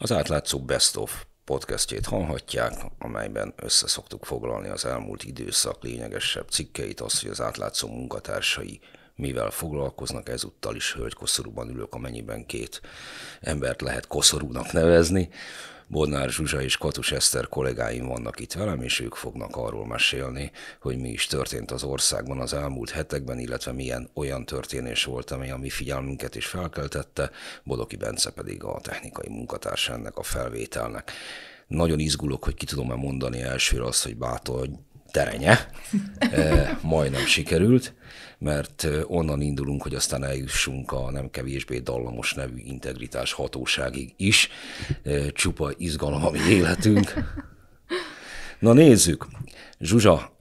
Az átlátszó Best of podcastjét hallhatják, amelyben összeszoktuk foglalni az elmúlt időszak lényegesebb cikkeit, az, hogy az átlátszó munkatársai mivel foglalkoznak, ezúttal is koszorúban ülök, amennyiben két embert lehet koszorúnak nevezni. Bodnár Zsuzsa és Katus Eszter kollégáim vannak itt velem, és ők fognak arról mesélni, hogy mi is történt az országban az elmúlt hetekben, illetve milyen olyan történés volt, ami a mi figyelmünket is felkeltette, Bodoki Bence pedig a technikai munkatársa ennek a felvételnek. Nagyon izgulok, hogy ki tudom-e mondani elsőre azt, hogy bátor terenye. Majdnem sikerült, mert onnan indulunk, hogy aztán eljussunk a nem kevésbé dallamos nevű integritás hatóságig is. Csupa izgalom a mi életünk. Na nézzük. Zsuzsa,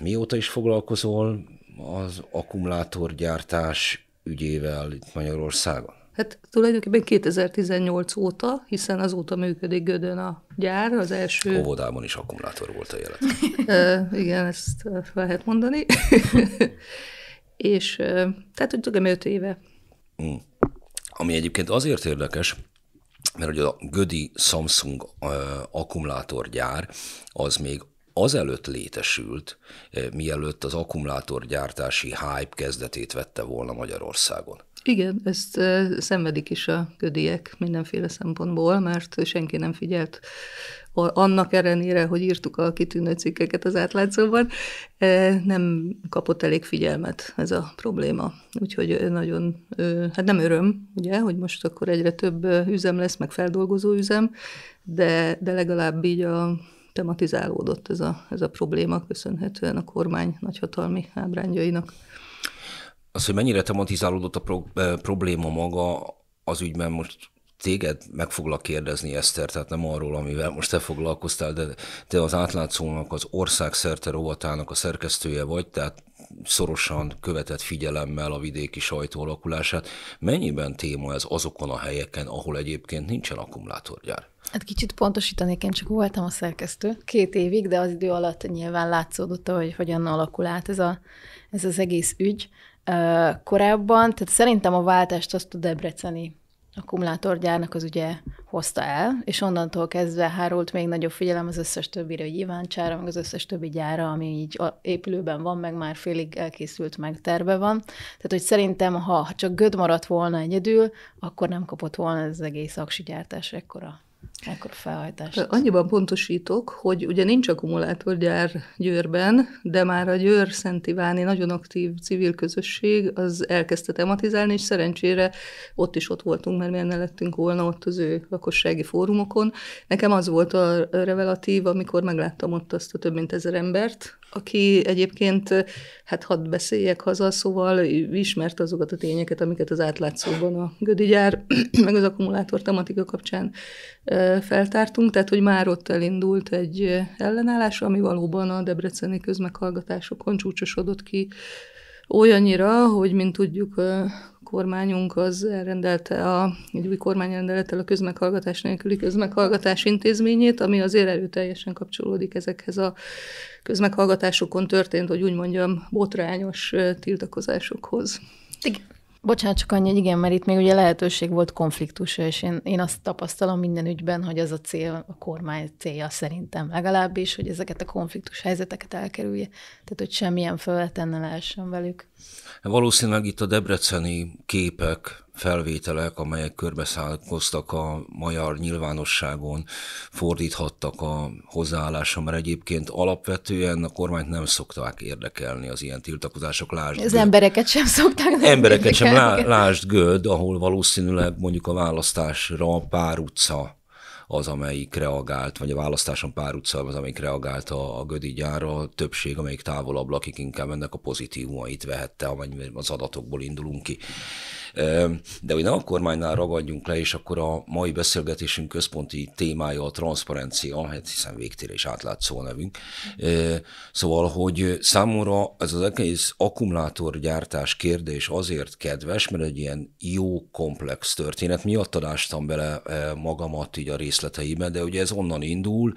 mióta is foglalkozol az akkumulátorgyártás ügyével itt Magyarországon? Hát tulajdonképpen 2018 óta, hiszen azóta működik Gödön a gyár, az első... Óvodában is akkumulátor volt a jelet. e, igen, ezt lehet mondani. és tehát, hogy tudom, 5 éve. Mm. Ami egyébként azért érdekes, mert hogy a Gödi Samsung akkumulátorgyár az még azelőtt létesült, mielőtt az akkumulátorgyártási hype kezdetét vette volna Magyarországon. Igen, ezt szenvedik is a ködiek mindenféle szempontból, mert senki nem figyelt annak ellenére, hogy írtuk a kitűnő cikkeket az átlátszóban, nem kapott elég figyelmet ez a probléma. Úgyhogy nagyon, hát nem öröm, ugye, hogy most akkor egyre több üzem lesz, meg feldolgozó üzem, de, de legalább így a tematizálódott ez a, ez a probléma, köszönhetően a kormány nagyhatalmi ábrányainak az, hogy mennyire tematizálódott a pro- probléma maga, az ügyben most téged meg foglak kérdezni, Eszter, tehát nem arról, amivel most te foglalkoztál, de te az átlátszónak, az országszerte rovatának a szerkesztője vagy, tehát szorosan követett figyelemmel a vidéki sajtó alakulását. Mennyiben téma ez azokon a helyeken, ahol egyébként nincsen akkumulátorgyár? Hát kicsit pontosítanék, én csak voltam a szerkesztő két évig, de az idő alatt nyilván látszódott, hogy hogyan alakul át ez, a, ez az egész ügy korábban, tehát szerintem a váltást azt a debreceni akkumulátorgyárnak az ugye hozta el, és onnantól kezdve hárult még nagyobb figyelem az összes többire, hogy Iváncsára, meg az összes többi gyára, ami így épülőben van, meg már félig elkészült, meg terve van. Tehát, hogy szerintem, ha csak göd maradt volna egyedül, akkor nem kapott volna ez az egész aksi gyártás ekkora akkor felhajtás. Annyiban pontosítok, hogy ugye nincs akkumulátorgyár Győrben, de már a Győr Szent Iváni nagyon aktív civil közösség az elkezdte tematizálni, és szerencsére ott is ott voltunk, mert miért ne lettünk volna ott az ő lakossági fórumokon. Nekem az volt a revelatív, amikor megláttam ott azt a több mint ezer embert, aki egyébként, hát hadd beszéljek haza, szóval ismert azokat a tényeket, amiket az átlátszóban a Gödi gyár, meg az akkumulátor tematika kapcsán feltártunk, tehát hogy már ott elindult egy ellenállás, ami valóban a debreceni közmeghallgatásokon csúcsosodott ki olyannyira, hogy mint tudjuk, kormányunk az elrendelte a, egy új kormány rendelettel a közmeghallgatás nélküli közmeghallgatás intézményét, ami azért erőteljesen kapcsolódik ezekhez a közmeghallgatásokon történt, hogy úgy mondjam, botrányos tiltakozásokhoz. Bocsánat, csak annyi, igen, mert itt még ugye lehetőség volt konfliktus, és én, én azt tapasztalom minden ügyben, hogy az a cél, a kormány célja szerintem legalábbis, hogy ezeket a konfliktus helyzeteket elkerülje, tehát hogy semmilyen felvetenne lehessen velük. Valószínűleg itt a debreceni képek felvételek, amelyek körbeszállkoztak a magyar nyilvánosságon, fordíthattak a hozzáállása, mert egyébként alapvetően a kormányt nem szokták érdekelni az ilyen tiltakozások. Lásd, az göd. embereket sem szokták. Embereket sem, lá, lásd göd, ahol valószínűleg mondjuk a választásra pár utca az, amelyik reagált, vagy a választáson pár utca az, amelyik reagált a, a Gödi gyára, a többség, amelyik távolabb lakik, inkább ennek a pozitívumait vehette, amennyi az adatokból indulunk ki. De hogy nem a kormánynál ragadjunk le, és akkor a mai beszélgetésünk központi témája a transzparencia, hát hiszen végtére is átlátszó nevünk. Szóval, hogy számomra ez az egész akkumulátorgyártás kérdés azért kedves, mert egy ilyen jó, komplex történet miatt adástam bele magamat így a részleteibe, de ugye ez onnan indul,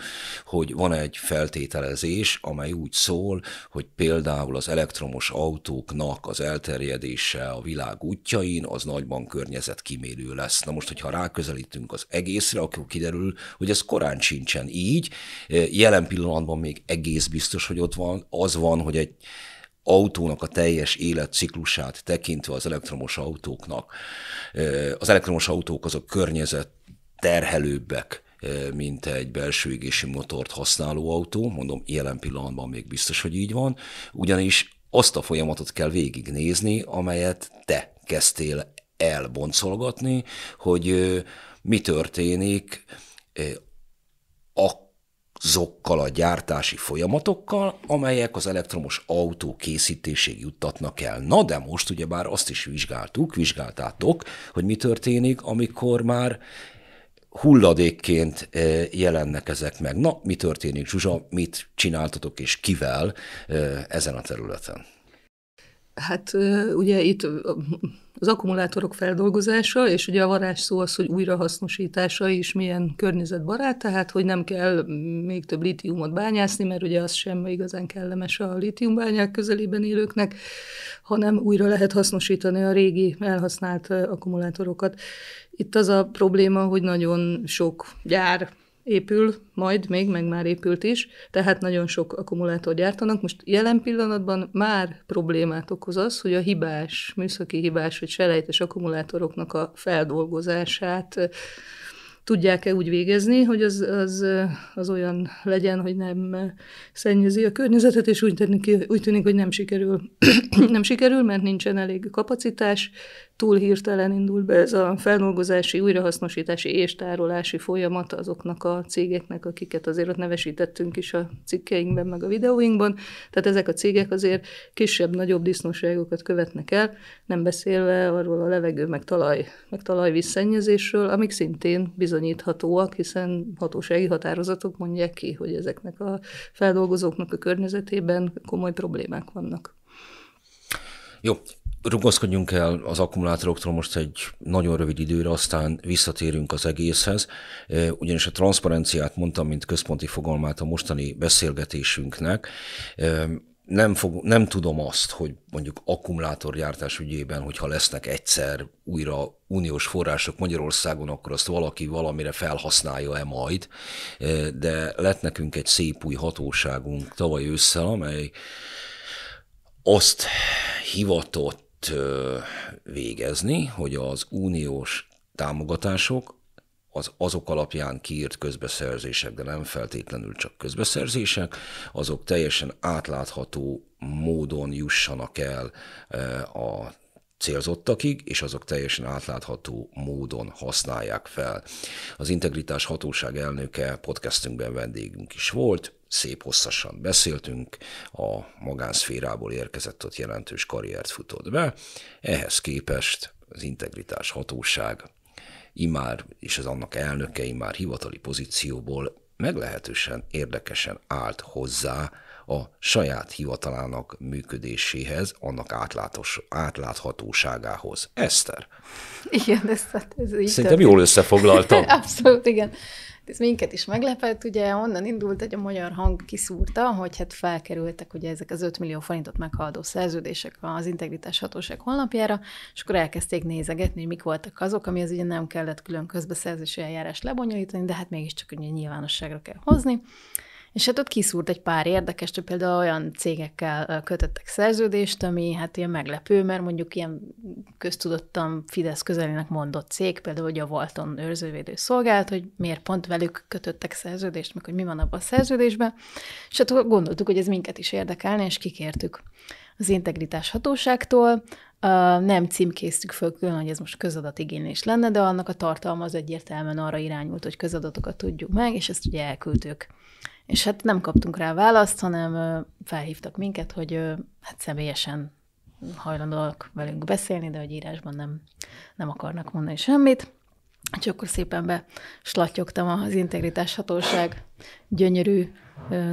hogy van egy feltételezés, amely úgy szól, hogy például az elektromos autóknak az elterjedése a világ útjain, az nagyban környezet kimérő lesz. Na most, hogyha ráközelítünk az egészre, akkor kiderül, hogy ez korán sincsen így. Jelen pillanatban még egész biztos, hogy ott van, az van, hogy egy autónak a teljes életciklusát tekintve az elektromos autóknak. Az elektromos autók azok környezet terhelőbbek, mint egy belső égési motort használó autó, mondom, jelen pillanatban még biztos, hogy így van, ugyanis azt a folyamatot kell végignézni, amelyet te kezdtél elboncolgatni, hogy mi történik azokkal a gyártási folyamatokkal, amelyek az elektromos autó készítéséig juttatnak el. Na de most ugyebár azt is vizsgáltuk, vizsgáltátok, hogy mi történik, amikor már hulladékként jelennek ezek meg. Na, mi történik, Zsuzsa, mit csináltatok és kivel ezen a területen? Hát ugye itt az akkumulátorok feldolgozása, és ugye a szó az, hogy újrahasznosítása is milyen környezetbarát, tehát hogy nem kell még több litiumot bányászni, mert ugye az sem igazán kellemes a litiumbányák közelében élőknek, hanem újra lehet hasznosítani a régi elhasznált akkumulátorokat. Itt az a probléma, hogy nagyon sok gyár épül, majd még, meg már épült is, tehát nagyon sok akkumulátor gyártanak. Most jelen pillanatban már problémát okoz az, hogy a hibás, műszaki hibás vagy selejtes akkumulátoroknak a feldolgozását tudják-e úgy végezni, hogy az, az, az olyan legyen, hogy nem szennyezi a környezetet, és úgy tűnik, úgy tűnik hogy nem sikerül. nem sikerül, mert nincsen elég kapacitás, túl hirtelen indul be ez a feldolgozási, újrahasznosítási és tárolási folyamat azoknak a cégeknek, akiket azért ott nevesítettünk is a cikkeinkben, meg a videóinkban. Tehát ezek a cégek azért kisebb-nagyobb disznóságokat követnek el, nem beszélve arról a levegő, meg talaj, meg talajvisszennyezésről, amik szintén bizonyíthatóak, hiszen hatósági határozatok mondják ki, hogy ezeknek a feldolgozóknak a környezetében komoly problémák vannak. Jó, rugaszkodjunk el az akkumulátoroktól most egy nagyon rövid időre, aztán visszatérünk az egészhez, e, ugyanis a transzparenciát mondtam, mint központi fogalmát a mostani beszélgetésünknek. E, nem, fog, nem tudom azt, hogy mondjuk akkumulátorgyártás ügyében, hogyha lesznek egyszer újra uniós források Magyarországon, akkor azt valaki valamire felhasználja-e majd, e, de lett nekünk egy szép új hatóságunk tavaly ősszel, amely azt hivatott azt végezni, hogy az uniós támogatások az azok alapján kiírt közbeszerzések, de nem feltétlenül csak közbeszerzések, azok teljesen átlátható módon jussanak el a célzottakig, és azok teljesen átlátható módon használják fel. Az Integritás Hatóság elnöke podcastünkben vendégünk is volt, szép hosszasan beszéltünk, a magánszférából érkezett ott jelentős karriert futott be, ehhez képest az Integritás Hatóság imár és az annak elnöke már hivatali pozícióból meglehetősen érdekesen állt hozzá a saját hivatalának működéséhez, annak átlátos, átláthatóságához. Eszter. Igen, ez, hát ez így Szerintem történt. jól összefoglaltam. Abszolút, igen. Ez minket is meglepett, ugye onnan indult, hogy a magyar hang kiszúrta, hogy hát felkerültek ugye ezek az 5 millió forintot meghaladó szerződések az integritás hatóság honlapjára, és akkor elkezdték nézegetni, hogy mik voltak azok, ami az ugye nem kellett külön közbeszerzési eljárás lebonyolítani, de hát mégiscsak ugye nyilvánosságra kell hozni. És hát ott kiszúrt egy pár érdekes, hogy például olyan cégekkel kötöttek szerződést, ami hát ilyen meglepő, mert mondjuk ilyen köztudottan Fidesz közelének mondott cég, például hogy a Walton őrzővédő szolgált, hogy miért pont velük kötöttek szerződést, meg hogy mi van abban a szerződésben. És hát gondoltuk, hogy ez minket is érdekelne, és kikértük az integritás hatóságtól, nem címkéztük föl külön, hogy ez most közadatigénylés lenne, de annak a tartalma az egyértelműen arra irányult, hogy közadatokat tudjuk meg, és ezt ugye elküldtük és hát nem kaptunk rá választ, hanem felhívtak minket, hogy hát személyesen hajlandóak velünk beszélni, de hogy írásban nem, nem akarnak mondani semmit. Csak akkor szépen be slatyogtam az integritás hatóság gyönyörű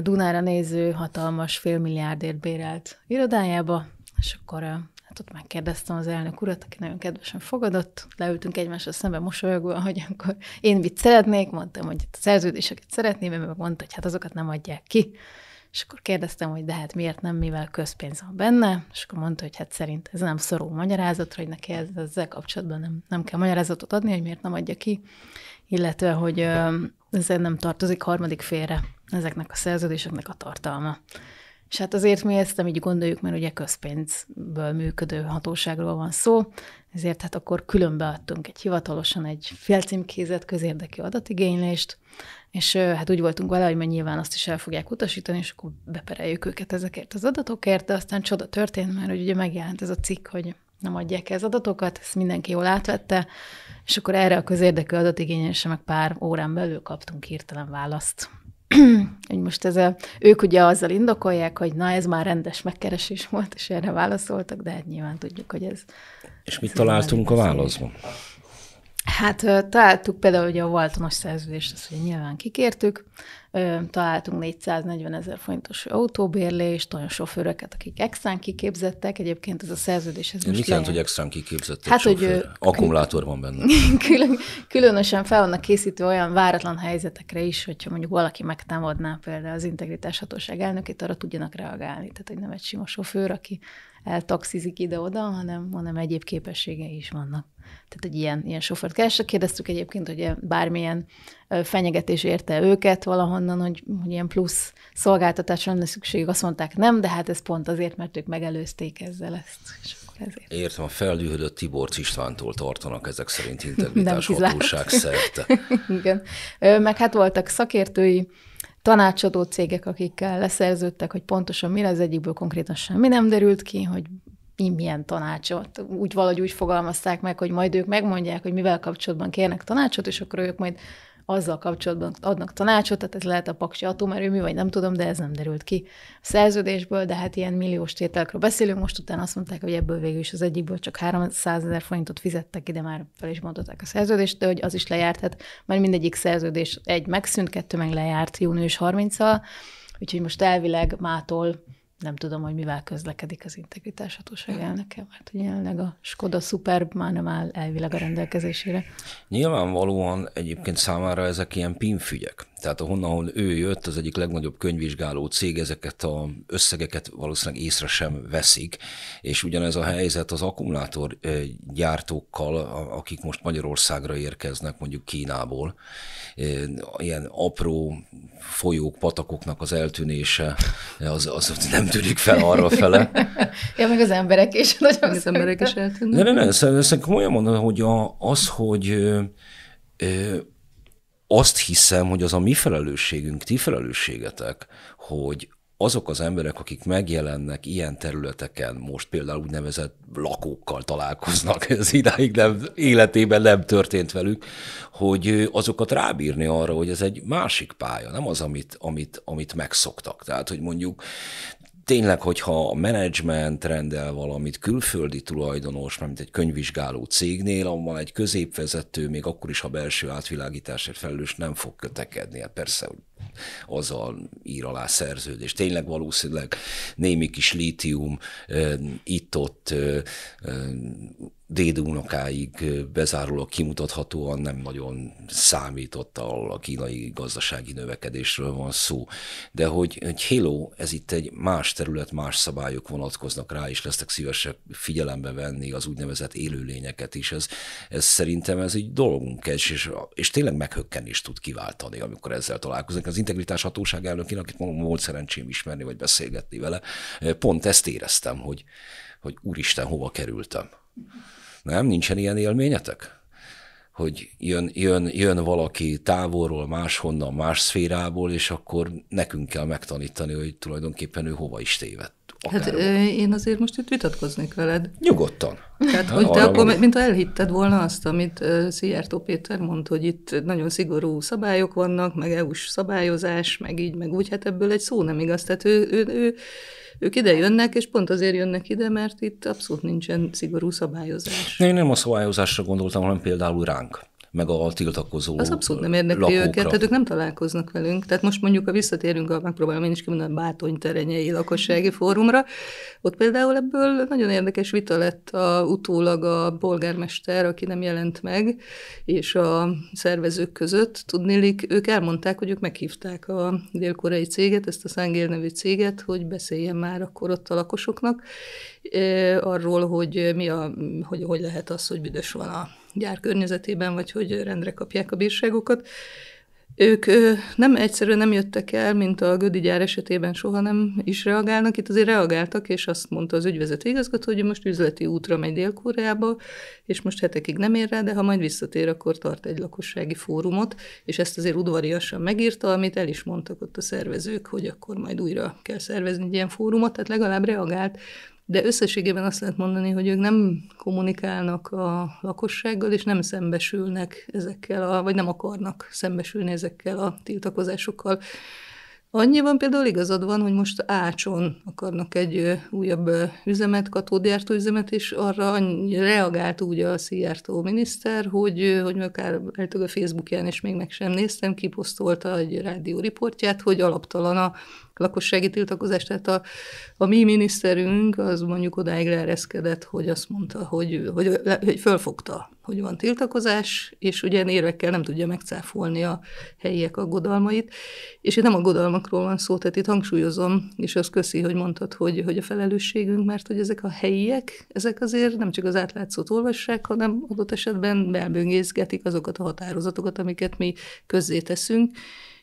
Dunára néző hatalmas félmilliárdért bérelt irodájába, és akkor Hát ott megkérdeztem az elnök urat, aki nagyon kedvesen fogadott, leültünk egymással szembe mosolyogva, hogy akkor én mit szeretnék, mondtam, hogy a szerződéseket szeretném, mert mondta, hogy hát azokat nem adják ki. És akkor kérdeztem, hogy de hát miért nem, mivel közpénz van benne, és akkor mondta, hogy hát szerint ez nem szorul magyarázatra, hogy neki ezzel kapcsolatban nem, nem kell magyarázatot adni, hogy miért nem adja ki, illetve, hogy ez nem tartozik harmadik félre ezeknek a szerződéseknek a tartalma. És hát azért mi ezt nem így gondoljuk, mert ugye közpénzből működő hatóságról van szó, ezért hát akkor adtunk egy hivatalosan egy félcímkézet közérdekű adatigénylést, és hát úgy voltunk vele, hogy nyilván azt is el fogják utasítani, és akkor bepereljük őket ezekért az adatokért, de aztán csoda történt, mert ugye megjelent ez a cikk, hogy nem adják az adatokat, ezt mindenki jól átvette, és akkor erre a közérdekű adatigényelésre meg pár órán belül kaptunk hirtelen választ. hogy most ez a, ők ugye azzal indokolják, hogy na ez már rendes megkeresés volt, és erre válaszoltak, de hát nyilván tudjuk, hogy ez... És mit találtunk a válaszban? Szépen. Hát találtuk például ugye a Valtonos szerződést, azt ugye nyilván kikértük, találtunk 440 ezer forintos autóbérlést, olyan sofőröket, akik extrán kiképzettek, egyébként ez a szerződés. Ez Mit jelent, hogy extrán kiképzettek hát, sofőr? hogy Akkumulátor van benne. Külön, különösen fel vannak készítve olyan váratlan helyzetekre is, hogyha mondjuk valaki megtámadná például az integritás hatóság elnökét, arra tudjanak reagálni. Tehát, hogy nem egy sima sofőr, aki eltaxizik ide-oda, hanem, hanem egyéb képességei is vannak. Tehát egy ilyen, ilyen sofort keresek. Kérdeztük egyébként, hogy bármilyen fenyegetés érte őket valahonnan, hogy, hogy ilyen plusz szolgáltatásra lenne szükség. Azt mondták, nem, de hát ez pont azért, mert ők megelőzték ezzel ezt. És akkor ezért. Értem, a felüldödött Tibor Istvántól tartanak ezek szerint integritás hatóság szerte. Igen. Meg hát voltak szakértői tanácsadó cégek, akikkel leszerződtek, hogy pontosan mi az egyikből konkrétan semmi nem derült ki, hogy mi milyen tanácsot. Úgy valahogy úgy fogalmazták meg, hogy majd ők megmondják, hogy mivel kapcsolatban kérnek tanácsot, és akkor ők majd azzal kapcsolatban adnak tanácsot, tehát ez lehet a paksi atomerőmű, vagy nem tudom, de ez nem derült ki a szerződésből, de hát ilyen milliós tételekről beszélünk, most utána azt mondták, hogy ebből végül is az egyikből csak 300 ezer forintot fizettek, ide már fel is mondották a szerződést, de hogy az is lejárt, hát már mindegyik szerződés egy megszűnt, kettő meg lejárt június 30-al, úgyhogy most elvileg mától nem tudom, hogy mivel közlekedik az integritás hatóság elnöke, mert ugye jelenleg a Skoda Superb már nem áll elvileg a rendelkezésére. Nyilvánvalóan egyébként számára ezek ilyen pinfügyek. Tehát ahonnan ő jött, az egyik legnagyobb könyvvizsgáló cég ezeket az összegeket valószínűleg észre sem veszik, és ugyanez a helyzet az akkumulátorgyártókkal, akik most Magyarországra érkeznek, mondjuk Kínából. Ilyen apró folyók, patakoknak az eltűnése, az, az nem tűnik fel arra fele. ja, meg az emberek is. Nagyon az emberek is eltűnnek. Ne, ne, ne, szerintem komolyan mondom, hogy a, az, hogy azt hiszem, hogy az a mi felelősségünk, ti felelősségetek, hogy azok az emberek, akik megjelennek ilyen területeken, most például úgynevezett lakókkal találkoznak, ez idáig nem, életében nem történt velük, hogy azokat rábírni arra, hogy ez egy másik pálya, nem az, amit, amit, amit megszoktak. Tehát, hogy mondjuk tényleg, hogyha a menedzsment rendel valamit külföldi tulajdonos, mint egy könyvvizsgáló cégnél, abban egy középvezető, még akkor is, ha belső átvilágításért felelős, nem fog kötekedni. Hát persze, hogy azzal ír alá szerződés. Tényleg valószínűleg némi kis lítium itt-ott dédunokáig bezárólag kimutathatóan nem nagyon számított, a kínai gazdasági növekedésről van szó. De hogy, egy hello, ez itt egy más terület, más szabályok vonatkoznak rá, és lesznek szívesek figyelembe venni az úgynevezett élőlényeket is. Ez, ez szerintem ez egy dolgunk, és, és, és tényleg is tud kiváltani, amikor ezzel találkozunk. Az integritás hatóság elnökén, akit volt szerencsém ismerni, vagy beszélgetni vele, pont ezt éreztem, hogy, hogy úristen, hova kerültem. Nem? Nincsen ilyen élményetek? hogy jön, jön, jön valaki távolról, máshonnan, más szférából, és akkor nekünk kell megtanítani, hogy tulajdonképpen ő hova is tévedt. Hát én azért most itt vitatkoznék veled. Nyugodtan. Tehát, hát, hogy te akkor, mint mint elhitted volna azt, amit Szijjártó Péter mond, hogy itt nagyon szigorú szabályok vannak, meg EU-s szabályozás, meg így, meg úgy, hát ebből egy szó nem igaz. Tehát ő, ő, ő, ők ide jönnek, és pont azért jönnek ide, mert itt abszolút nincsen szigorú szabályozás. Én nem a szabályozásra gondoltam, hanem például ránk meg a tiltakozó Az abszolút nem érdekli lakókra. őket, tehát ők nem találkoznak velünk. Tehát most mondjuk, ha visszatérünk, a, megpróbálom én is kimondani a Bátony terenyei lakossági fórumra, ott például ebből nagyon érdekes vita lett a, utólag a polgármester, aki nem jelent meg, és a szervezők között, tudnélik, ők elmondták, hogy ők meghívták a dél-koreai céget, ezt a Szángél nevű céget, hogy beszéljen már akkor ott a lakosoknak, eh, arról, hogy mi a, hogy, hogy lehet az, hogy büdös van a gyár környezetében, vagy hogy rendre kapják a bírságokat. Ők nem egyszerűen nem jöttek el, mint a Gödi gyár esetében soha nem is reagálnak, itt azért reagáltak, és azt mondta az ügyvezető igazgató, hogy most üzleti útra megy Dél-Koreába, és most hetekig nem ér rá, de ha majd visszatér, akkor tart egy lakossági fórumot, és ezt azért udvariasan megírta, amit el is mondtak ott a szervezők, hogy akkor majd újra kell szervezni egy ilyen fórumot, tehát legalább reagált de összességében azt lehet mondani, hogy ők nem kommunikálnak a lakossággal, és nem szembesülnek ezekkel, a, vagy nem akarnak szembesülni ezekkel a tiltakozásokkal. Annyi van például igazad van, hogy most Ácson akarnak egy újabb üzemet, katódjártó üzemet, és arra reagált úgy a Szijjártó miniszter, hogy, hogy akár a Facebookján, és még meg sem néztem, kiposztolta egy rádió riportját, hogy alaptalan a lakossági tiltakozás, tehát a, a mi miniszterünk az mondjuk odáig leereszkedett, hogy azt mondta, hogy, hogy, hogy fölfogta, hogy van tiltakozás, és ugye érvekkel nem tudja megcáfolni a helyiek aggodalmait. És itt nem aggodalmakról van szó, tehát itt hangsúlyozom, és azt köszi, hogy mondtad, hogy, hogy a felelősségünk, mert hogy ezek a helyiek, ezek azért nem csak az átlátszót olvassák, hanem adott esetben belböngészgetik azokat a határozatokat, amiket mi közzéteszünk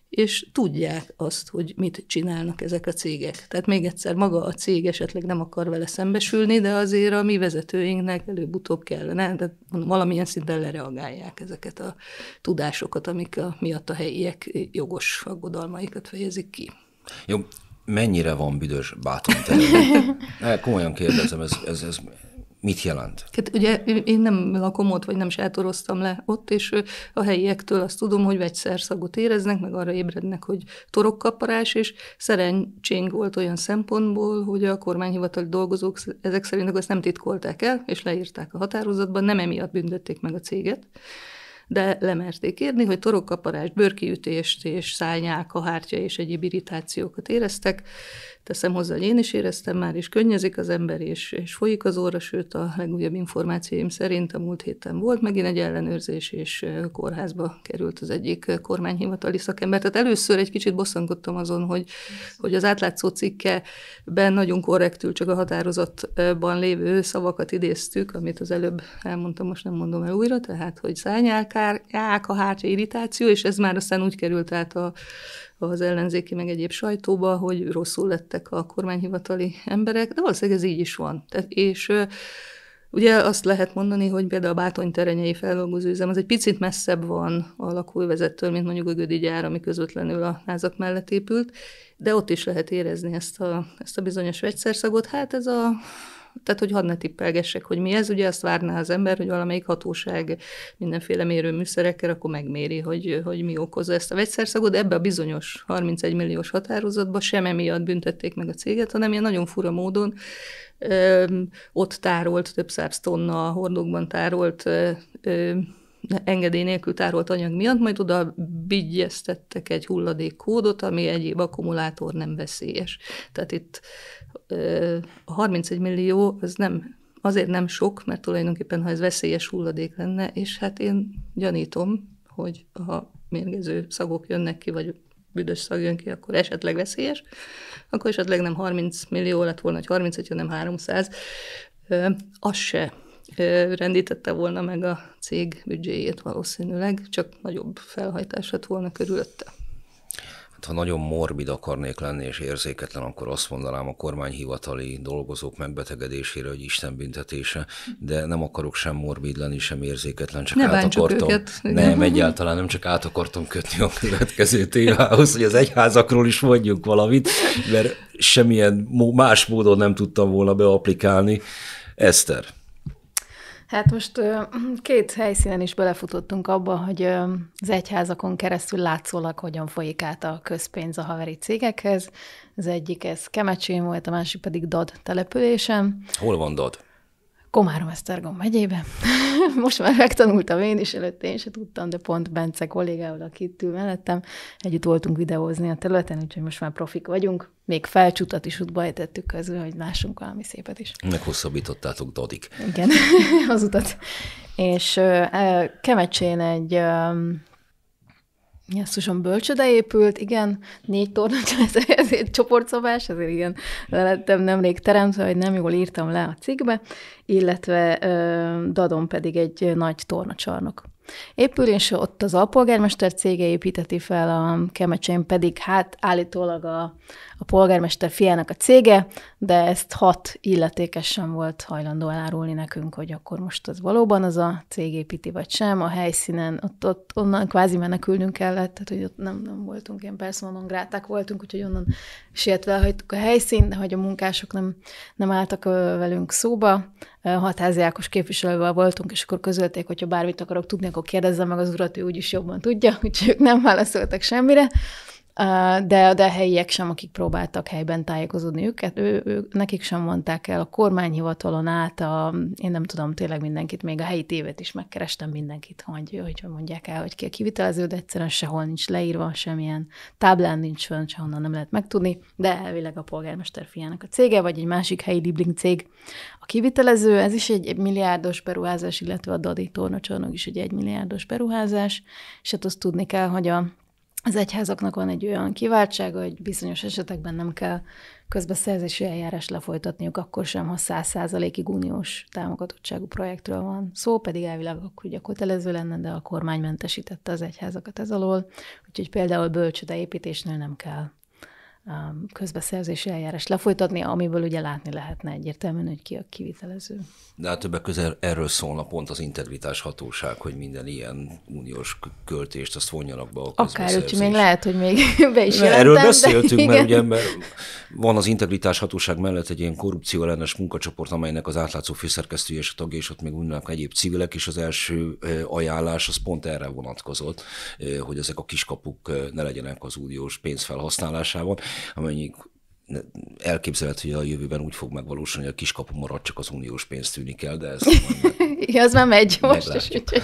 és tudják azt, hogy mit csinálnak ezek a cégek. Tehát még egyszer, maga a cég esetleg nem akar vele szembesülni, de azért a mi vezetőinknek előbb-utóbb kellene, de valamilyen szinten lereagálják ezeket a tudásokat, amik a, miatt a helyiek jogos aggodalmaikat fejezik ki. Jó, mennyire van büdös bátonterem? Komolyan kérdezem, ez, ez, ez mit jelent? Hát ugye én nem lakom ott, vagy nem sátoroztam le ott, és a helyiektől azt tudom, hogy vegyszerszagot éreznek, meg arra ébrednek, hogy torokkaparás, és szerencsénk volt olyan szempontból, hogy a kormányhivatali dolgozók ezek szerint ezt nem titkolták el, és leírták a határozatban, nem emiatt büntették meg a céget de lemerték érni, hogy torokkaparást, bőrkiütést és szárnyák, a hártya és egyéb irritációkat éreztek, Teszem hozzá, hogy én is éreztem, már is könnyezik az ember, és, és folyik az óra, sőt a legújabb információim szerint a múlt héten volt megint egy ellenőrzés, és kórházba került az egyik kormányhivatali szakember. Tehát először egy kicsit bosszankodtam azon, hogy, hogy az átlátszó cikkeben nagyon korrektül csak a határozatban lévő szavakat idéztük, amit az előbb elmondtam, most nem mondom el újra, tehát, hogy szányálkár, a hátja irritáció, és ez már aztán úgy került át a az ellenzéki meg egyéb sajtóba, hogy rosszul lettek a kormányhivatali emberek, de valószínűleg ez így is van. Tehát, és Ugye azt lehet mondani, hogy például a Bátony terenyei üzem, az egy picit messzebb van a lakóvezettől, mint mondjuk a Gödi gyár, ami közvetlenül a házak mellett épült, de ott is lehet érezni ezt a, ezt a bizonyos vegyszerszagot. Hát ez a tehát hogy hadd ne tippelgessek, hogy mi ez, ugye azt várná az ember, hogy valamelyik hatóság mindenféle mérőműszerekkel akkor megméri, hogy, hogy mi okozza ezt a vegyszerszagot. Ebbe a bizonyos 31 milliós határozatba sem emiatt büntették meg a céget, hanem ilyen nagyon fura módon ö, ott tárolt, több száz tonna hordókban tárolt ö, ö, engedély nélkül tárolt anyag miatt, majd oda bigyeztettek egy hulladék kódot, ami egyéb akkumulátor nem veszélyes. Tehát itt a 31 millió, ez nem azért nem sok, mert tulajdonképpen ha ez veszélyes hulladék lenne, és hát én gyanítom, hogy ha mérgező szagok jönnek ki, vagy büdös szag jön ki, akkor esetleg veszélyes, akkor esetleg nem 30 millió lett volna, hogy 30, hanem 300. Az se rendítette volna meg a cég büdzséjét valószínűleg, csak nagyobb felhajtás lett volna körülötte. Hát, ha nagyon morbid akarnék lenni és érzéketlen, akkor azt mondanám a kormányhivatali dolgozók megbetegedésére, hogy Isten büntetése, de nem akarok sem morbid lenni, sem érzéketlen, csak ne át akartam. Őket. Nem, egyáltalán nem csak át akartam kötni a következő témához, hogy az egyházakról is mondjuk valamit, mert semmilyen más módon nem tudtam volna beaplikálni. Eszter. Hát most két helyszínen is belefutottunk abba, hogy az egyházakon keresztül látszólag hogyan folyik át a közpénz a haveri cégekhez. Az egyik ez Kemecsén volt, a másik pedig Dad településen. Hol van Dad? Komárom-Esztergom megyébe. Most már megtanultam én is, előtte én se tudtam, de pont Bence kollégával, aki itt ül mellettem, együtt voltunk videózni a területen, úgyhogy most már profik vagyunk. Még felcsutat is útba ejtettük közül, hogy lássunk valami szépet is. Meghosszabbítottátok Dodik. Igen, az utat. És uh, Kemecsén egy um, Jesszusom, bölcsöde épült, igen, négy tornacsa lesz ez egy csoportszobás, ezért igen, lelettem nemrég teremtve, hogy nem jól írtam le a cikkbe, illetve ö, Dadon pedig egy nagy tornacsarnok. Épül, és ott az alpolgármester cége építeti fel, a Kemecsén pedig hát állítólag a, a polgármester fiának a cége, de ezt hat illetékesen volt hajlandó elárulni nekünk, hogy akkor most az valóban az a cég építi, vagy sem. A helyszínen ott, ott onnan kvázi menekülnünk kellett, tehát hogy ott nem, nem voltunk ilyen personon gráták voltunk, úgyhogy onnan sietve hagytuk a helyszínt, de hogy a munkások nem, nem álltak velünk szóba. Hatházi Ákos képviselővel voltunk, és akkor közölték, hogyha bármit akarok tudni, akkor kérdezzem meg az urat, ő úgyis jobban tudja, úgyhogy ők nem válaszoltak semmire de, de a helyiek sem, akik próbáltak helyben tájékozódni őket, ő, ő, nekik sem mondták el a kormányhivatalon át, a, én nem tudom tényleg mindenkit, még a helyi tévét is megkerestem mindenkit, hogy, hogy mondják el, hogy ki a kivitelező, de egyszerűen sehol nincs leírva, semmilyen táblán nincs van, sehonnan nem lehet megtudni, de elvileg a polgármester fiának a cége, vagy egy másik helyi dibling cég a kivitelező, ez is egy milliárdos beruházás, illetve a Dadi tornacsarnok is egy egymilliárdos beruházás, és hát azt tudni kell, hogy a az egyházaknak van egy olyan kiváltsága, hogy bizonyos esetekben nem kell közbeszerzési eljárás lefolytatniuk, akkor sem, ha 100 százalékig uniós támogatottságú projektről van szó, pedig elvileg akkor ugye kötelező lenne, de a kormány mentesítette az egyházakat ez alól, úgyhogy például bölcsöde építésnél nem kell Um, közbeszerzési eljárás lefolytatni, amiből ugye látni lehetne egyértelműen, hogy ki a kivitelező. De hát többek között erről szólna pont az integritás hatóság, hogy minden ilyen uniós költést azt vonjanak be a Akár, úgyhogy még lehet, hogy még be is jelentem, Erről beszéltünk, mert ugye mert van az integritás hatóság mellett egy ilyen korrupció ellenes munkacsoport, amelynek az átlátszó főszerkesztője és a tagja, és ott még unnak egyéb civilek, és az első ajánlás az pont erre vonatkozott, hogy ezek a kiskapuk ne legyenek az uniós pénz felhasználásában amennyi elképzelhető, hogy a jövőben úgy fog megvalósulni, hogy a kiskapu marad, csak az uniós pénzt tűnik el, de ez... igen, az már megy most is, úgyhogy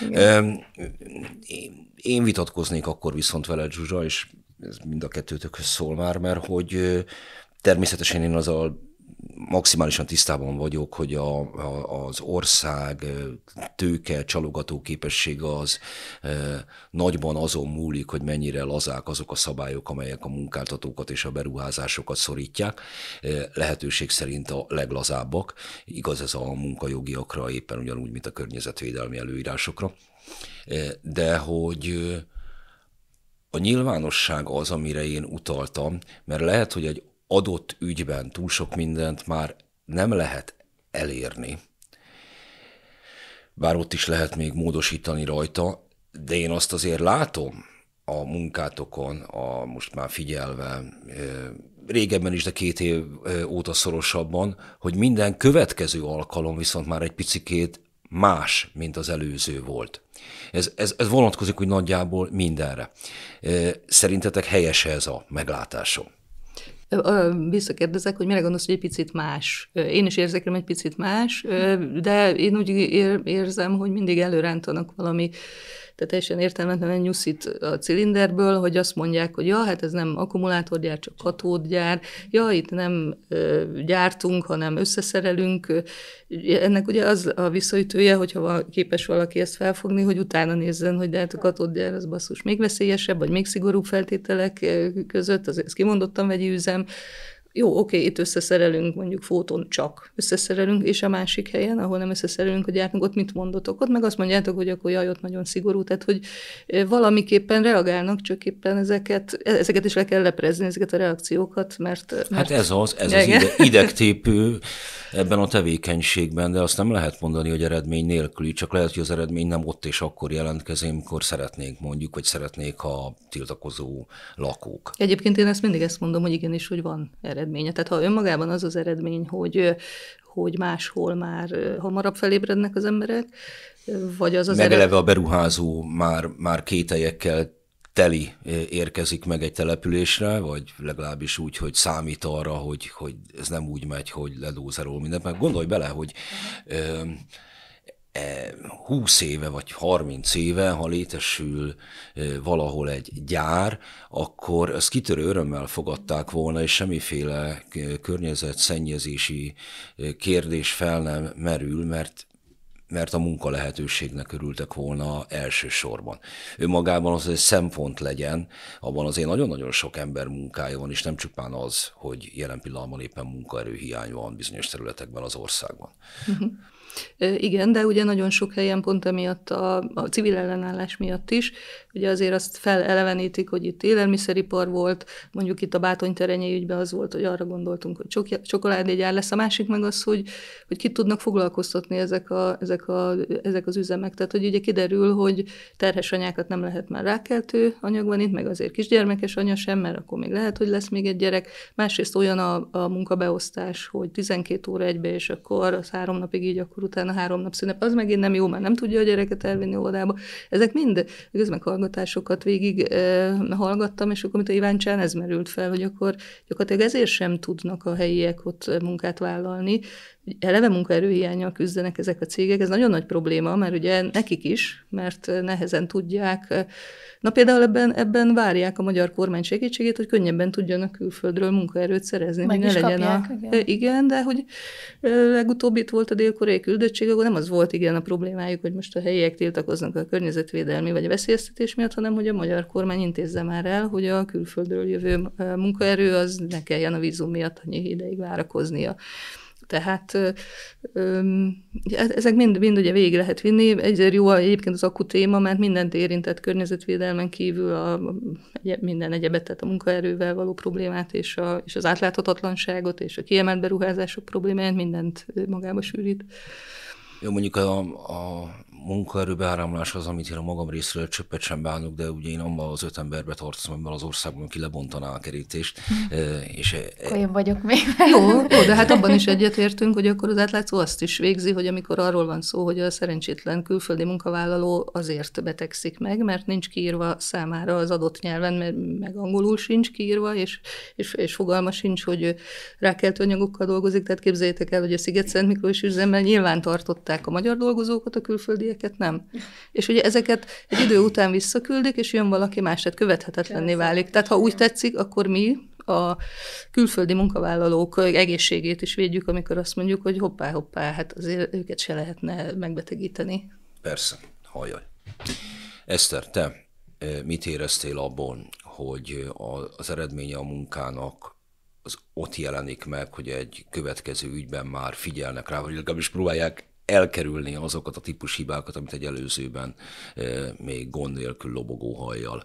igen. igen. Én vitatkoznék akkor viszont veled, Zsuzsa, és ez mind a kettőtökhöz szól már, mert hogy természetesen én az a maximálisan tisztában vagyok, hogy a, a, az ország tőke, csalogató képessége az e, nagyban azon múlik, hogy mennyire lazák azok a szabályok, amelyek a munkáltatókat és a beruházásokat szorítják. E, lehetőség szerint a leglazábbak. Igaz ez a munkajogiakra éppen ugyanúgy, mint a környezetvédelmi előírásokra. E, de hogy a nyilvánosság az, amire én utaltam, mert lehet, hogy egy adott ügyben túl sok mindent már nem lehet elérni. Bár ott is lehet még módosítani rajta, de én azt azért látom a munkátokon, a most már figyelve, régebben is, de két év óta szorosabban, hogy minden következő alkalom viszont már egy picikét más, mint az előző volt. Ez, ez, ez vonatkozik úgy nagyjából mindenre. Szerintetek helyes ez a meglátásom? visszakérdezek, hogy mire gondolsz, hogy egy picit más. Én is érzékelem egy picit más, de én úgy érzem, hogy mindig előrántanak valami tehát teljesen értelmetlen nyuszít a cilinderből, hogy azt mondják, hogy ja, hát ez nem akkumulátorgyár, csak katódgyár, ja, itt nem gyártunk, hanem összeszerelünk. Ennek ugye az a visszaütője, hogyha van, képes valaki ezt felfogni, hogy utána nézzen, hogy de hát a katódgyár az basszus még veszélyesebb, vagy még szigorúbb feltételek között, az, ez kimondottan vegyi üzem, jó, oké, okay, itt összeszerelünk mondjuk fóton csak összeszerelünk, és a másik helyen, ahol nem összeszerelünk a gyártnak, ott mit mondotok? Ott meg azt mondjátok, hogy akkor jaj, ott nagyon szigorú, tehát hogy valamiképpen reagálnak, csak éppen ezeket, e-, ezeket is le kell leprezni, ezeket a reakciókat, mert... Hát mert... Hát ez az, ez az ide, idegtépő ebben a tevékenységben, de azt nem lehet mondani, hogy eredmény nélküli, csak lehet, hogy az eredmény nem ott és akkor jelentkezik, amikor szeretnénk mondjuk, vagy szeretnék a tiltakozó lakók. Egyébként én ezt mindig ezt mondom, hogy igenis, hogy van erre eredménye. Tehát ha önmagában az az eredmény, hogy, hogy máshol már hamarabb felébrednek az emberek, vagy az az Megeleve ered... a beruházó már, már kételyekkel teli érkezik meg egy településre, vagy legalábbis úgy, hogy számít arra, hogy, hogy ez nem úgy megy, hogy ledózerol mindent. Mert gondolj bele, hogy ö, e, 20 éve vagy 30 éve, ha létesül valahol egy gyár, akkor ezt kitörő örömmel fogadták volna, és semmiféle környezetszennyezési kérdés fel nem merül, mert mert a munka lehetőségnek örültek volna elsősorban. Önmagában az egy szempont legyen, abban azért nagyon-nagyon sok ember munkája van, és nem csupán az, hogy jelen pillanatban éppen munkaerőhiány van bizonyos területekben az országban. Mhm. Igen, de ugye nagyon sok helyen pont emiatt a, a civil ellenállás miatt is, ugye azért azt felelevenítik, hogy itt élelmiszeripar volt, mondjuk itt a Bátony terenyei ügyben az volt, hogy arra gondoltunk, hogy csokoládégyár lesz, a másik meg az, hogy, hogy kit tudnak foglalkoztatni ezek, a, ezek, a, ezek az üzemek. Tehát, hogy ugye kiderül, hogy terhes anyákat nem lehet már rákeltő anyag van itt, meg azért kisgyermekes anya sem, mert akkor még lehet, hogy lesz még egy gyerek. Másrészt olyan a, a munkabeosztás, hogy 12 óra egybe, és akkor az három napig így, akkor akkor utána három nap szünet. Az megint nem jó, mert nem tudja a gyereket elvinni óvodába. Ezek mind közmeghallgatásokat végig eh, hallgattam, és akkor, mint a Iváncsán, ez merült fel, hogy akkor gyakorlatilag ezért sem tudnak a helyiek ott munkát vállalni, eleve munkaerőhiányjal küzdenek ezek a cégek, ez nagyon nagy probléma, mert ugye nekik is, mert nehezen tudják. Eh, na például ebben, ebben várják a magyar kormány segítségét, hogy könnyebben tudjanak külföldről munkaerőt szerezni. Meg is legyen kapják, a... igen. Eh, igen. de hogy eh, legutóbb itt volt a dél-koreai küldöttség, akkor nem az volt igen a problémájuk, hogy most a helyiek tiltakoznak a környezetvédelmi vagy a veszélyeztetés miatt, hanem hogy a magyar kormány intézze már el, hogy a külföldről jövő munkaerő az ne kelljen a vízum miatt annyi ideig várakoznia. Tehát e-, ezek mind, mind ugye végig lehet vinni. Egyrészt jó egyébként az akut téma, mert mindent érintett környezetvédelmen kívül a, minden egyebet, tehát a munkaerővel való problémát, és, a, és az átláthatatlanságot, és a kiemelt beruházások problémáját mindent magába sűrít. Jó, mondjuk a, a munkaerő beáramláshoz, amit én a magam részről csöppet sem bánok, de ugye én abban az öt emberbe tartozom ebben az országban, aki lebontaná a kerítést. és Olyan vagyok még. Jó, jó, de hát abban is egyetértünk, hogy akkor az átlátszó azt is végzi, hogy amikor arról van szó, hogy a szerencsétlen külföldi munkavállaló azért betegszik meg, mert nincs kiírva számára az adott nyelven, mert meg angolul sincs kiírva, és, és, és fogalma sincs, hogy rákeltő anyagokkal dolgozik, tehát képzeljétek el, hogy a Sziget-Szent Miklós üzemmel nyilván tartották a magyar dolgozókat a külföldi többieket nem. És ugye ezeket egy idő után visszaküldik, és jön valaki más, tehát követhetetlenné válik. Tehát ha úgy tetszik, akkor mi a külföldi munkavállalók egészségét is védjük, amikor azt mondjuk, hogy hoppá, hoppá, hát azért őket se lehetne megbetegíteni. Persze, hajaj. Eszter, te eh, mit éreztél abban, hogy eh, az eredménye a munkának az ott jelenik meg, hogy egy következő ügyben már figyelnek rá, vagy legalábbis próbálják elkerülni azokat a típus hibákat, amit egy előzőben még gond nélkül lobogó hajjal.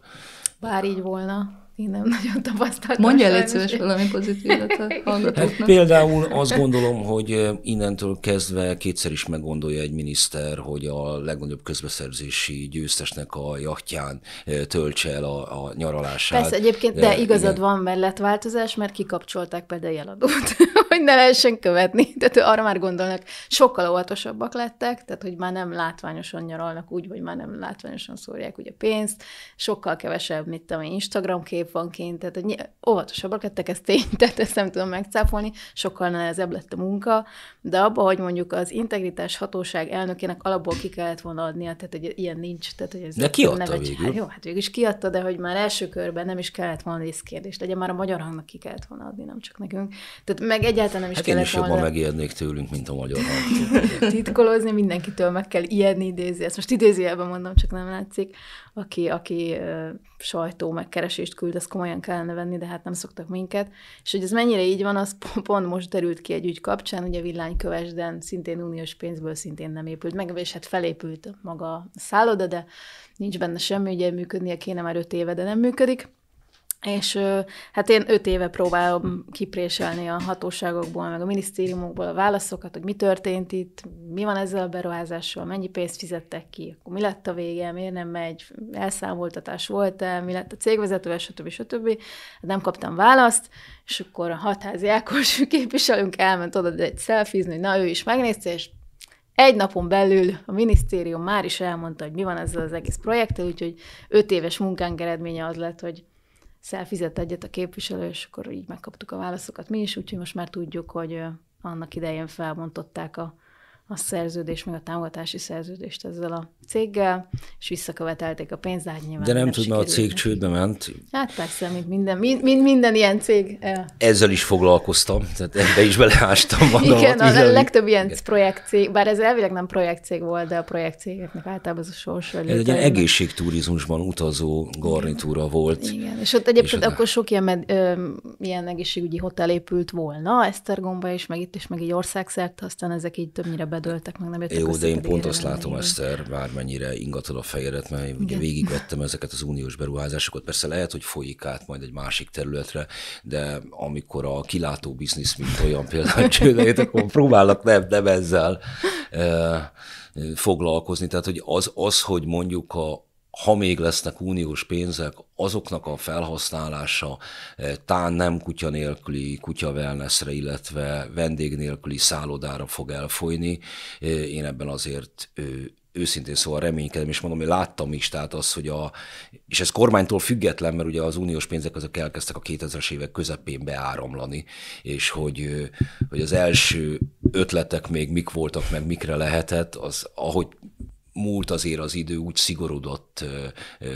Bár így volna én nem nagyon tapasztaltam. Mondja el egy valami pozitívat a Hát például azt gondolom, hogy innentől kezdve kétszer is meggondolja egy miniszter, hogy a legnagyobb közbeszerzési győztesnek a jachtján töltse el a, a nyaralását. Persze egyébként, de, de igazad igen. van mellett változás, mert kikapcsolták például a jeladót hogy ne lehessen követni. Tehát arra már gondolnak, sokkal óvatosabbak lettek, tehát hogy már nem látványosan nyaralnak úgy, vagy már nem látványosan szórják ugye pénzt, sokkal kevesebb, mint ami Instagram kép van kint, tehát hogy óvatosabbak lettek, ez tény, tehát ezt nem tudom megcáfolni, sokkal nehezebb lett a munka, de abba, hogy mondjuk az integritás hatóság elnökének alapból ki kellett volna adnia, tehát hogy ilyen nincs. Tehát, hogy ez de kiadta végül. Hát jó, hát végül is kiadta, de hogy már első körben nem is kellett volna részkérdést, legyen már a magyar hangnak ki kellett volna adni, nem csak nekünk. Tehát meg egyáltalán egyáltalán nem is hát én is jobban megijednék tőlünk, mint a magyar Titkolozni mindenkitől meg kell ijedni, idézi. Ezt most idézőjelben mondom, csak nem látszik. Aki, aki sajtó megkeresést küld, az, komolyan kellene venni, de hát nem szoktak minket. És hogy ez mennyire így van, az pont most derült ki egy ügy kapcsán, ugye Villánykövesden szintén uniós pénzből szintén nem épült meg, és hát felépült maga a szálloda, de nincs benne semmi, ugye működnie kéne már öt éve, de nem működik és hát én öt éve próbálom kipréselni a hatóságokból, meg a minisztériumokból a válaszokat, hogy mi történt itt, mi van ezzel a beruházással, mennyi pénzt fizettek ki, akkor mi lett a vége, miért nem megy, elszámoltatás volt-e, mi lett a cégvezető, stb. stb. Hát nem kaptam választ, és akkor a hatházi Ákos képviselőnk elment oda egy szelfizni, hogy na ő is megnézte, és egy napon belül a minisztérium már is elmondta, hogy mi van ezzel az egész projekttel, úgyhogy öt éves munkánk eredménye az lett, hogy szelfizett egyet a képviselő, és akkor így megkaptuk a válaszokat mi is, úgyhogy most már tudjuk, hogy annak idején felmondották a a szerződés, meg a támogatási szerződést ezzel a céggel, és visszakövetelték a pénzt, de hát nyilván De nem, nem tudna, a cég csődbe ment. Hát persze, mint minden, mind, mind, minden ilyen cég. Ezzel is foglalkoztam, tehát ebbe is beleástam magamat. Igen, a legtöbb ilyen Igen. projektcég, bár ez elvileg nem projektcég volt, de a projektcégeknek általában az a sors. Ez egy ilyen egészségturizmusban utazó garnitúra Igen. volt. Igen, és ott egyébként és akkor a... sok ilyen, med, ö, ilyen egészségügyi hotel épült volna, Esztergomba is, meg itt is, meg egy országszerte, aztán ezek így többnyire zsebedbe dőltek, meg nem jöttek Jó, de én pont azt látom, Eszter, bármennyire ingatod a fejedet, mert én ugye végigvettem ezeket az uniós beruházásokat. Persze lehet, hogy folyik át majd egy másik területre, de amikor a kilátó biznisz, mint olyan például csődejét, akkor próbálok nem, nem ezzel eh, foglalkozni. Tehát, hogy az, az hogy mondjuk a, ha még lesznek uniós pénzek, azoknak a felhasználása eh, tán nem kutya nélküli kutya wellnessre, illetve vendég nélküli szállodára fog elfolyni. Eh, én ebben azért eh, őszintén szóval reménykedem, és mondom, hogy láttam is, tehát az, hogy a, és ez kormánytól független, mert ugye az uniós pénzek azok elkezdtek a 2000-es évek közepén beáramlani, és hogy, hogy az első ötletek még mik voltak, meg mikre lehetett, az ahogy múlt azért az idő, úgy szigorodott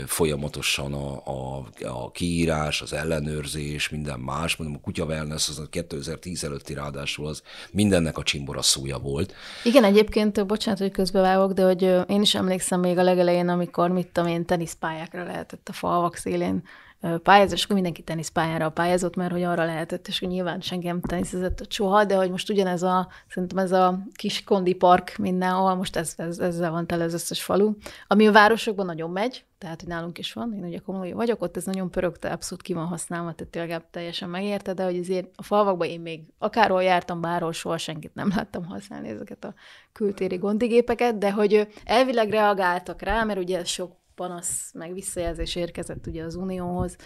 folyamatosan a, a, a kiírás, az ellenőrzés, minden más. Mondom, a kutya wellness az a 2010 előtti ráadásul az mindennek a csimbora szója volt. Igen, egyébként, bocsánat, hogy közbevágok, de hogy én is emlékszem még a legelején, amikor mit tudom én, teniszpályákra lehetett a falvak szélén pályázott, és akkor mindenki teniszpályára pályázott, mert hogy arra lehetett, és hogy nyilván senki nem teniszezett soha, de hogy most ugyanez a, szerintem ez a kis kondi park mindenhol, most ez, ez, ezzel van tele az összes falu, ami a városokban nagyon megy, tehát, hogy nálunk is van, én ugye komoly vagyok, ott ez nagyon te abszolút ki van használva, tehát tényleg teljesen megérte, de hogy azért a falvakban én még akárhol jártam, bárhol soha senkit nem láttam használni ezeket a kültéri gondigépeket, de hogy elvileg reagáltak rá, mert ugye sok panasz meg visszajelzés érkezett ugye az Unióhoz,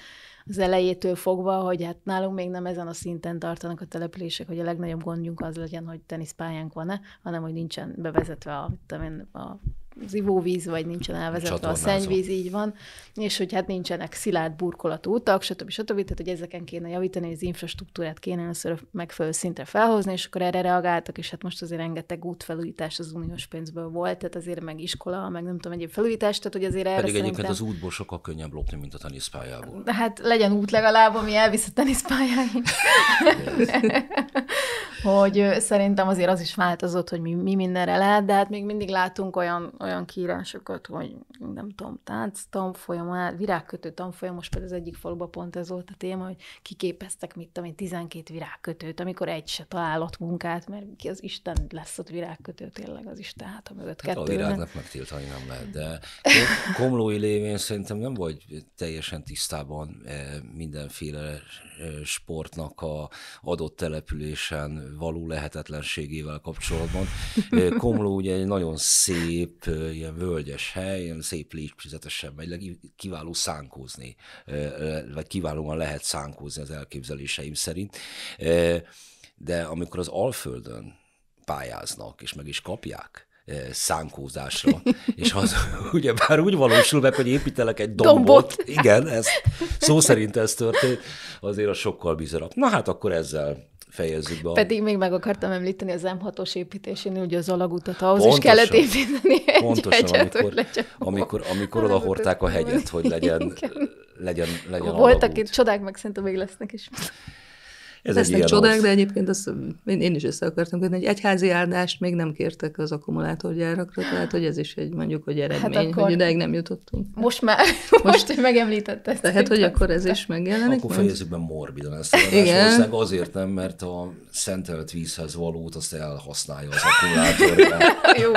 az elejétől fogva, hogy hát nálunk még nem ezen a szinten tartanak a települések, hogy a legnagyobb gondjunk az legyen, hogy teniszpályánk van-e, hanem hogy nincsen bevezetve a, a az ivóvíz, vagy nincsen elvezetve a szennyvíz, így van, és hogy hát nincsenek szilárd burkolatú utak, stb. stb. Tehát, hogy ezeken kéne javítani, az infrastruktúrát kéne először megfelelő szintre felhozni, és akkor erre reagáltak, és hát most azért rengeteg útfelújítás az uniós pénzből volt, tehát azért meg iskola, meg nem tudom, egyéb felújítás, tehát hogy azért erre Pedig szerintem... egyébként az útból sokkal könnyebb lopni, mint a teniszpályából. Hát legyen út legalább, ami elvisz a teniszpályáig. hogy szerintem azért az is változott, hogy mi, mi mindenre lehet, de hát még mindig látunk olyan olyan kiírásokat, hogy nem tudom, tánc tanfolyam, virágkötő tanfolyam, most például az egyik faluban pont ez volt a téma, hogy kiképeztek, mit tudom én, 12 virágkötőt, amikor egy se találott munkát, mert ki az Isten lesz ott virágkötő, tényleg az Isten hát a mögött hát kettő. A virágnak megtiltani nem lehet, de komlói lévén szerintem nem vagy teljesen tisztában eh, mindenféle eh, sportnak a adott településen való lehetetlenségével kapcsolatban. Eh, Komló ugye egy nagyon szép, ilyen völgyes hely, ilyen szép lépcsőzetesen megy, kiváló szánkózni, vagy kiválóan lehet szánkózni az elképzeléseim szerint. De amikor az Alföldön pályáznak, és meg is kapják, szánkózásra, és az bár úgy valósul meg, hogy építelek egy dombot, dombot. igen, ez, szó szerint ez történt, azért a sokkal bizarabb. Na hát akkor ezzel fejezzük be. Pedig még meg akartam említeni az M6-os építésén, ugye az alagutat ahhoz pontosan, is kellett építeni egy pontosan, hegyet, amikor, hogy legyen. Amikor, amikor oda hordták a hegyet, hogy legyen, legyen, legyen Voltak alagút. itt csodák, meg szerintem még lesznek is. Ez Lesznek egy csodák, de egyébként azt én, én is össze akartam kötni, hogy egyházi áldást még nem kértek az akkumulátorgyárakra, tehát hogy ez is egy mondjuk, hogy eredmény, hát hogy ideig nem jutottunk. Most már, most, most hogy ezt. Tehát, hogy akkor ez is megjelenik. Akkor fejezzük be morbidan ezt Igen. azért nem, mert a szentelt vízhez valót azt elhasználja az akkumulátor. Jó.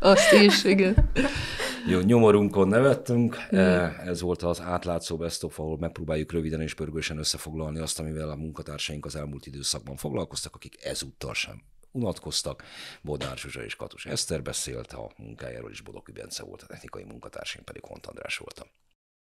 Azt is, igen. Jó, nyomorunkon nevettünk. E, ez volt az átlátszó best of, ahol megpróbáljuk röviden és pörgősen összefoglalni azt, amivel a munkatársaink az elmúlt időszakban foglalkoztak, akik ezúttal sem unatkoztak. Bodnár Zsuzsa és Katus Eszter beszélt a munkájáról, és Bodoki Bence volt a technikai munkatárs, én pedig Hont András voltam.